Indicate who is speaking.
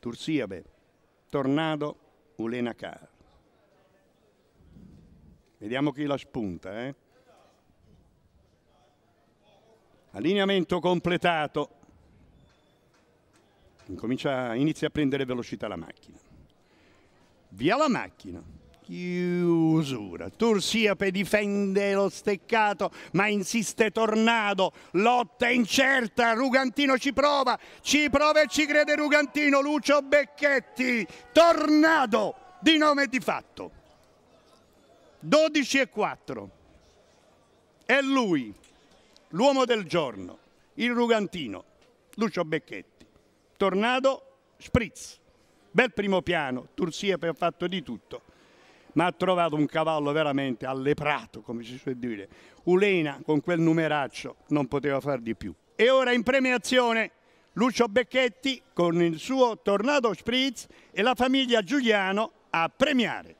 Speaker 1: Tursiabe, Tornado, Ulenacar. Vediamo chi la spunta. Eh? Allineamento completato. Incomincia, inizia a prendere velocità la macchina. Via la macchina usura. Tursiope difende lo steccato, ma insiste Tornado. Lotta incerta, Rugantino ci prova, ci prova e ci crede Rugantino, Lucio Becchetti. Tornado di nome e di fatto. 12 e 4. È lui, l'uomo del giorno, il Rugantino, Lucio Becchetti. Tornado, spritz. Bel primo piano, Tursia ha fatto di tutto ma ha trovato un cavallo veramente alleprato, come si suol dire. Ulena con quel numeraccio non poteva far di più. E ora in premiazione Lucio Becchetti con il suo Tornado Spritz e la famiglia Giuliano a premiare.